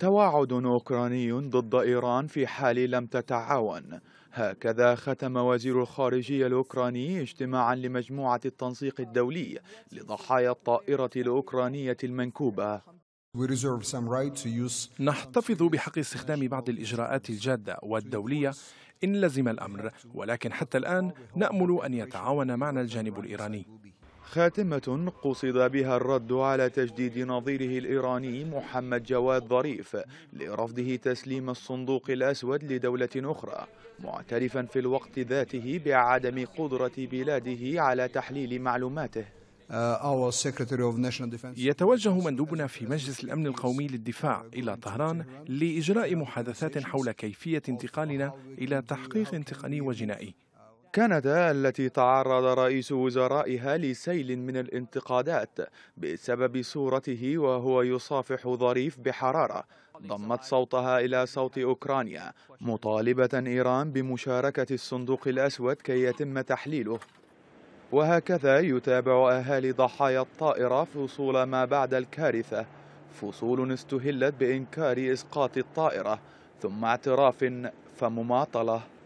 تواعد أوكراني ضد إيران في حال لم تتعاون هكذا ختم وزير الخارجية الأوكراني اجتماعا لمجموعة التنسيق الدولي لضحايا الطائرة الأوكرانية المنكوبة نحتفظ بحق استخدام بعض الإجراءات الجادة والدولية إن لزم الأمر ولكن حتى الآن نأمل أن يتعاون معنا الجانب الإيراني خاتمة قصد بها الرد على تجديد نظيره الإيراني محمد جواد ظريف لرفضه تسليم الصندوق الأسود لدولة أخرى معترفا في الوقت ذاته بعدم قدرة بلاده على تحليل معلوماته uh, يتوجه مندوبنا في مجلس الأمن القومي للدفاع إلى طهران لإجراء محادثات حول كيفية انتقالنا إلى تحقيق تقني وجنائي كندا التي تعرض رئيس وزرائها لسيل من الانتقادات بسبب صورته وهو يصافح ظريف بحرارة ضمت صوتها إلى صوت أوكرانيا مطالبة إيران بمشاركة الصندوق الأسود كي يتم تحليله وهكذا يتابع أهالي ضحايا الطائرة فصول ما بعد الكارثة فصول استهلت بإنكار إسقاط الطائرة ثم اعتراف فمماطلة